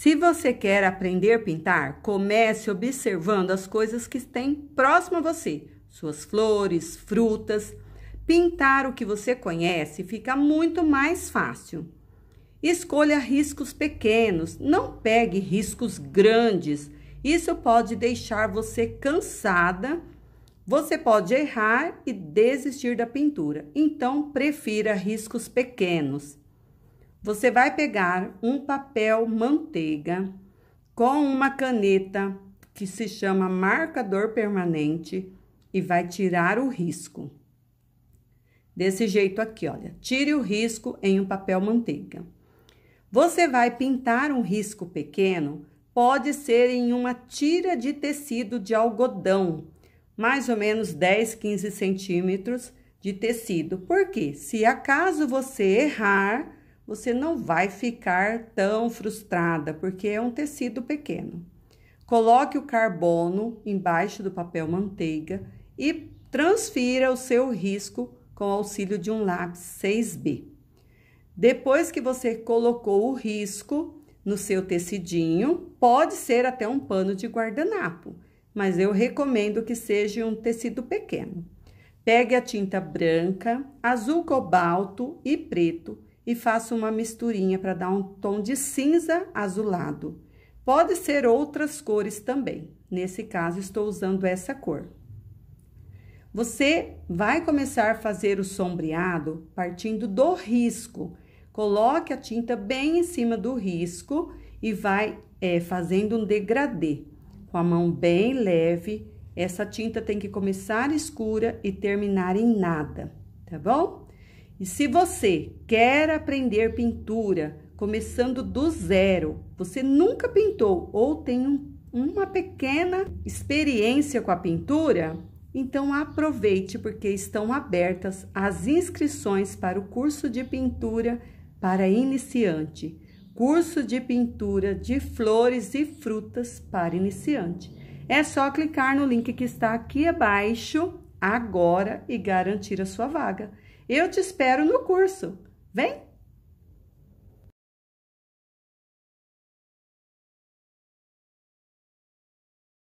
Se você quer aprender a pintar, comece observando as coisas que têm próximo a você, suas flores, frutas. Pintar o que você conhece fica muito mais fácil. Escolha riscos pequenos, não pegue riscos grandes. Isso pode deixar você cansada. Você pode errar e desistir da pintura, então prefira riscos pequenos. Você vai pegar um papel manteiga com uma caneta que se chama marcador permanente e vai tirar o risco. Desse jeito aqui, olha. Tire o risco em um papel manteiga. Você vai pintar um risco pequeno, pode ser em uma tira de tecido de algodão, mais ou menos 10, 15 centímetros de tecido. porque Se acaso você errar, você não vai ficar tão frustrada, porque é um tecido pequeno. Coloque o carbono embaixo do papel manteiga e transfira o seu risco com auxílio de um lápis 6B. Depois que você colocou o risco no seu tecidinho, pode ser até um pano de guardanapo, mas eu recomendo que seja um tecido pequeno. Pegue a tinta branca, azul cobalto e preto e faço uma misturinha para dar um tom de cinza azulado. Pode ser outras cores também. Nesse caso, estou usando essa cor. Você vai começar a fazer o sombreado partindo do risco. Coloque a tinta bem em cima do risco e vai é, fazendo um degradê. Com a mão bem leve, essa tinta tem que começar escura e terminar em nada, tá bom? E se você quer aprender pintura começando do zero, você nunca pintou ou tem um, uma pequena experiência com a pintura, então aproveite porque estão abertas as inscrições para o curso de pintura para iniciante, curso de pintura de flores e frutas para iniciante. É só clicar no link que está aqui abaixo agora e garantir a sua vaga. Eu te espero no curso. Vem!